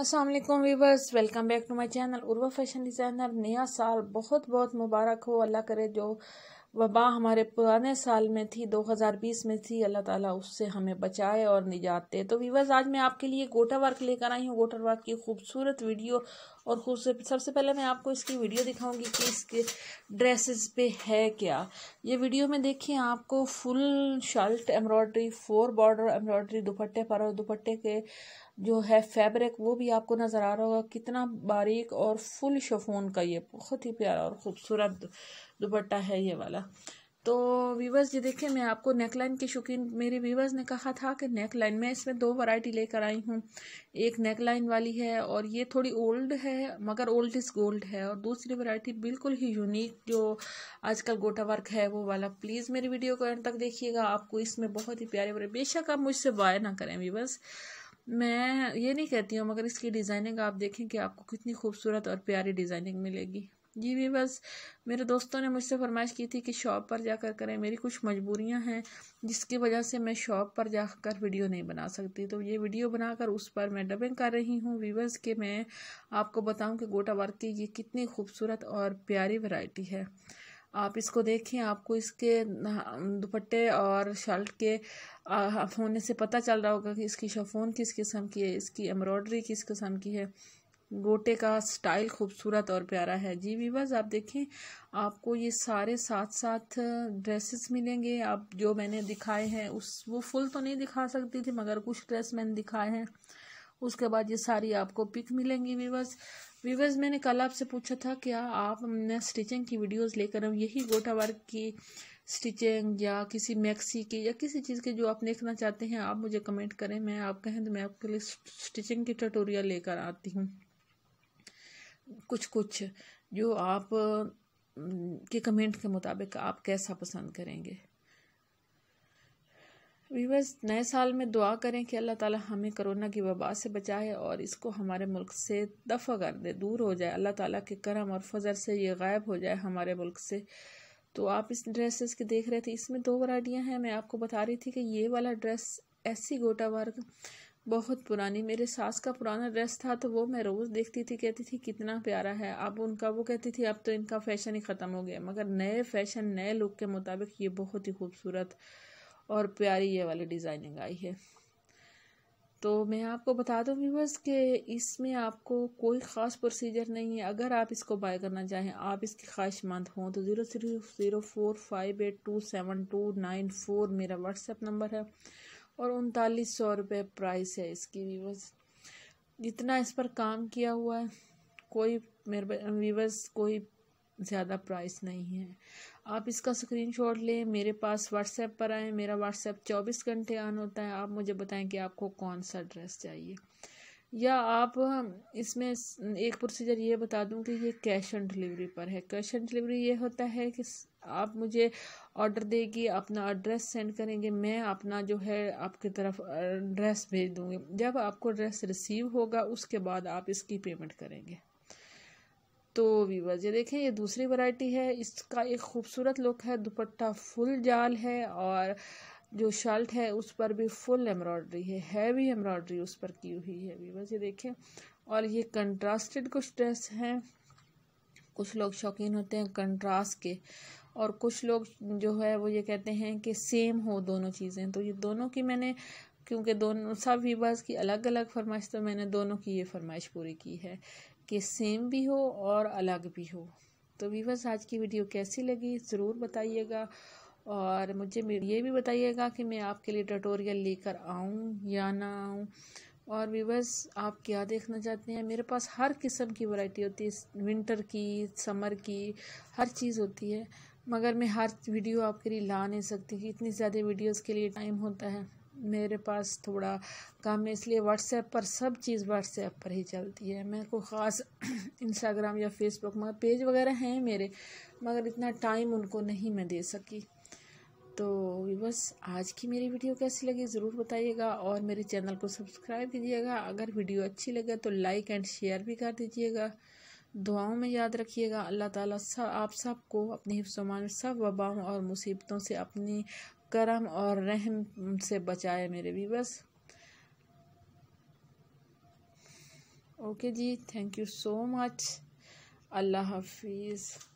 Aslam viewers welcome back to my channel Urwa fashion designer नया साल बहुत बहुत मुबारक हो अल्लाह करे जो वबा हमारे पुराने साल में थी 2020 में थी अल्लाह ताला उससे हमें बचाए और निजात दे तो वीवर्स आज मैं आपके लिए गोटा वर्क लेकर आई हूँ गोटा वर्क की खूबसूरत वीडियो और खूबसूरत सबसे पहले मैं आपको इसकी वीडियो दिखाऊंगी कि इसके ड्रेसेस पे है क्या ये वीडियो में देखिए आपको full shirt embroidery four border embroidery दुपट्टे पर और दुपट्टे के जो है फैब्रिक वो भी आपको नज़र आ रहा होगा कितना बारीक और फुल शफोन का ये बहुत ही प्यारा और ख़ूबसूरत दुपट्टा है ये वाला तो वीवर्स ये देखिए मैं आपको नेकलाइन के शौकीन मेरे वीवर्स ने कहा था कि नेकलाइन मैं इसमें दो वैरायटी लेकर आई हूँ एक नेकलाइन वाली है और ये थोड़ी ओल्ड है मगर ओल्ड इज़ गोल्ड है और दूसरी वैरायटी बिल्कुल ही यूनिक जो आजकल गोटा वर्क है वो वाला प्लीज़ मेरी वीडियो को एंड तक देखिएगा आपको इसमें बहुत ही प्यारे प्यारे बेशक आप मुझसे बाय ना करें वीवर्स मैं ये नहीं कहती हूँ मगर इसकी डिज़ाइनिंग आप देखें कि आपको कितनी खूबसूरत और प्यारी डिज़ाइनिंग मिलेगी जी भी बस मेरे दोस्तों ने मुझसे फरमाइश की थी कि शॉप पर जाकर करें मेरी कुछ मजबूरियां हैं जिसकी वजह से मैं शॉप पर जाकर वीडियो नहीं बना सकती तो ये वीडियो बनाकर उस पर मैं डबिंग कर रही हूँ वीवर्स के मैं आपको बताऊं कि गोटा वर्क की ये कितनी खूबसूरत और प्यारी वैरायटी है आप इसको देखें आपको इसके दुपट्टे और शर्ट के होने से पता चल रहा होगा कि इसकी शफोन किस किस्म की है इसकी एम्ब्रॉयडरी किस किस्म की है गोटे का स्टाइल खूबसूरत और प्यारा है जी वीवर्स आप देखें आपको ये सारे साथ साथ ड्रेसेस मिलेंगे आप जो मैंने दिखाए हैं उस वो फुल तो नहीं दिखा सकती थी मगर कुछ ड्रेस मैंने दिखाए हैं उसके बाद ये सारी आपको पिक मिलेंगी वीवर्स वीवर्स मैंने कल आपसे पूछा था क्या आप मैं स्टिचिंग की वीडियोस लेकर हम यही गोटा वर्क की स्टिचिंग या किसी मैक्सी की या किसी चीज़ के जो आप देखना चाहते हैं आप मुझे कमेंट करें मैं आप कहें तो मैं आपके लिए स्टिचिंग की टटोरिया लेकर आती हूँ कुछ कुछ जो आप के कमेंट के मुताबिक आप कैसा पसंद करेंगे वीवर्स नए साल में दुआ करें कि अल्लाह ताला हमें कोरोना की वबा से बचाए और इसको हमारे मुल्क से दफ़ा कर दे दूर हो जाए अल्लाह ताला के करम और फजर से ये गायब हो जाए हमारे मुल्क से तो आप इस ड्रेसेस के देख रहे थे इसमें दो वराइटियाँ हैं मैं आपको बता रही थी कि ये वाला ड्रेस ऐसी गोटा वर्ग बहुत पुरानी मेरे सास का पुराना ड्रेस था तो वो मैं रोज़ देखती थी कहती थी कितना प्यारा है अब उनका वो कहती थी अब तो इनका फैशन ही ख़त्म हो गया मगर नए फैशन नए लुक के मुताबिक ये बहुत ही खूबसूरत और प्यारी ये वाली डिज़ाइनिंग आई है तो मैं आपको बता दूं व्यूवर्स कि इसमें आपको कोई ख़ास प्रोसीजर नहीं है अगर आप इसको बाय करना चाहें आप इसकी ख्वाहिशमंद हों तो zero three zero four five eight two seven two nine four मेरा व्हाट्सएप नंबर है और उनतालीस सौ रुपये प्राइस है इसकी व्यूवर्स जितना इस पर काम किया हुआ है कोई मेरे व्यूवर्स कोई ज़्यादा प्राइस नहीं है आप इसका स्क्रीनशॉट लें मेरे पास व्हाट्सएप पर आए मेरा व्हाट्सएप चौबीस घंटे ऑन होता है आप मुझे बताएं कि आपको कौन सा ड्रेस चाहिए या आप इसमें एक प्रोसीजर ये बता दूं कि ये कैश ऑन डिलीवरी पर है कैश ऑन डिलीवरी ये होता है कि आप मुझे ऑर्डर देगी अपना एड्रेस सेंड करेंगे मैं अपना जो है आपकी तरफ ड्रेस भेज दूँगी जब आपको ड्रेस रिसीव होगा उसके बाद आप इसकी पेमेंट करेंगे तो वीवर ये देखें ये दूसरी वैरायटी है इसका एक खूबसूरत लुक है दुपट्टा फुल जाल है और जो शर्ट है उस पर भी फुल एम्ब्रॉयडरी है हैवी एम्ब्रॉयडरी उस पर की हुई है वीवर ये देखें और ये कंट्रास्टेड कुछ ड्रेस हैं कुछ लोग शौकीन होते हैं कंट्रास्ट के और कुछ लोग जो है वो ये कहते हैं कि सेम हो दोनों चीज़ें तो ये दोनों की मैंने क्योंकि दोनों सब वीवर्स की अलग अलग फरमाइश तो मैंने दोनों की ये फरमाइश पूरी की है कि सेम भी हो और अलग भी हो तो वीवर्स आज की वीडियो कैसी लगी ज़रूर बताइएगा और मुझे ये भी बताइएगा कि मैं आपके लिए ट्यूटोरियल लेकर आऊँ या ना आऊँ और वीवर्स आप क्या देखना चाहते हैं मेरे पास हर किस्म की वैरायटी होती है विंटर की समर की हर चीज़ होती है मगर मैं हर वीडियो आपके लिए ला नहीं सकती कि इतनी ज़्यादा वीडियोज़ के लिए टाइम होता है मेरे पास थोड़ा काम है इसलिए व्हाट्सएप पर सब चीज़ व्हाट्सएप पर ही चलती है मैं को ख़ास इंस्टाग्राम या फेसबुक मगर पेज वगैरह हैं मेरे मगर इतना टाइम उनको नहीं मैं दे सकी तो बस आज की मेरी वीडियो कैसी लगी ज़रूर बताइएगा और मेरे चैनल को सब्सक्राइब कीजिएगा अगर वीडियो अच्छी लगे तो लाइक एंड शेयर भी कर दीजिएगा दुआओं में याद रखिएगा अल्लाह ताला सब आप सबको अपने हिफ्समान सब वबाओं और मुसीबतों से अपनी करम और रहम से बचाए मेरे भी बस ओके जी थैंक यू सो मच अल्लाह हाफिज़